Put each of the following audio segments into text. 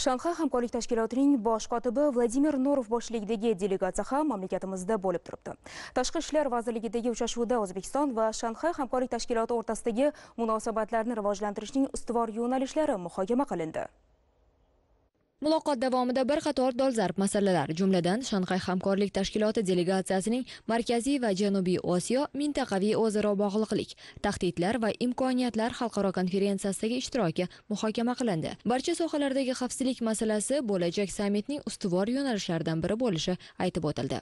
Shanxay hamkorlik tashkilotining bosh kotibi Vladimir Norov boshchiligidagi delegatsiya ham mamlakatimizda bo'lib turibdi. Tashqi ishlar vazirligidagi uchrashuvda O'zbekiston va Shanxay hamkorlik tashkiloti o'rtasidagi munosabatlarni rivojlantirishning ustuvor yo'nalishlari muhokama qilindi. muloqot davomida bir qator dolzarb masalalar jumladan shanxay hamkorlik tashkiloti delegatsiyasining markaziy va janubiy osiyo mintaqaviy o'zaro bog'liqlik tahdidlar va imkoniyatlar xalqaro konferensiyasidagi ishtiroki muhokama qilindi barcha sohalardagi xavfsizlik masalasi bo'lajak sammitning ustuvor yo'nalishlaridan biri bo'lishi aytib o'tildi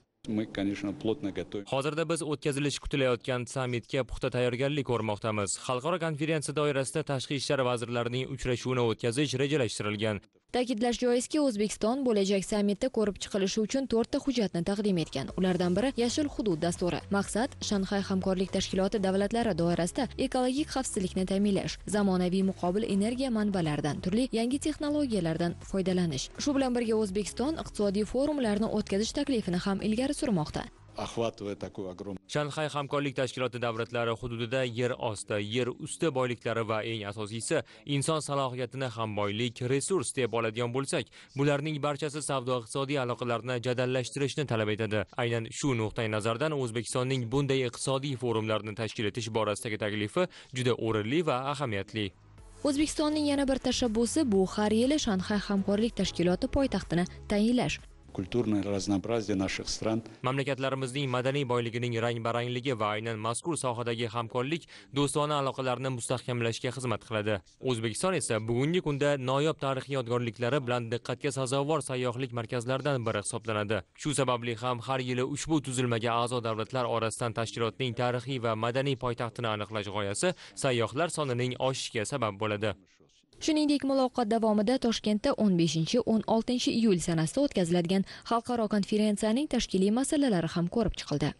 hozirda biz o'tkazilishi kutilayotgan sammitga puxta tayyorgarlik ko'rmoqdamiz xalqaro konferensiya doirasida tashqi ishlar vazirlarining uchrashuvini o'tkazish rejalashtirilgan Ta'kidlash joizki, O'zbekiston bo'lajak sammitda ko'rib chiqilishi uchun 4 ta hujjatni taqdim etgan. Ulardan biri Yashil hudud dasturi. Maqsad Shanxay hamkorlik tashkiloti davlatlari doirasida ekologik xavfsizlikni ta'minlash, zamonaviy muqobil energiya manbalaridan, turli yangi texnologiyalardan foydalanish. Shu bilan birga O'zbekiston iqtisodiy forumlarni o'tkazish taklifini ham ilgari surmoqda. охватывает такую огромную... Shanxay hamkorlik tashkiloti davlatlari hududida yer osti, yer usti boyliklari va eng asosiysi inson salohiyatini ham boylik, resurs deb oladigan bo'lsak, bularning barchasi savdo-iqtisodiy aloqalarni jadallashtirishni talab etadi. Aynan shu nuqtai nazardan O'zbekistonning bunday iqtisodiy forumlarni tashkil etish borasidagi taklifi juda o'rinli va ahamiyatli. O'zbekistonning yana bir tashabbusi bu har yili Shanxay hamkorlik tashkiloti poytaxtini tayinlash. культурное разнообразие наших стран. Mamlakatlarimizning madaniy boyligining rang-barangligi va aynan mazkur sohadagi hamkorlik do'stona aloqalarni mustahkamlashga xizmat qiladi. O'zbekiston esa bugungi kunda noyob tarixiy yodgorliklari bilan diqqatga sazovor sayyohlik markazlaridan biri hisoblanadi. Shu sababli ham har yili ushbu tuzilmaga a'zo davlatlar orasidan tashkilotning tarixiy va madaniy poytaxtini aniqlash g'oyasi sayyohlar sonining oshishiga sabab bo'ladi. shuningdek muloqot davomida toshkentda 15-16 iyul sanasida o'tkaziladigan xalqaro konferensiyaning tashkiliy masalalari ham ko'rib chiqildi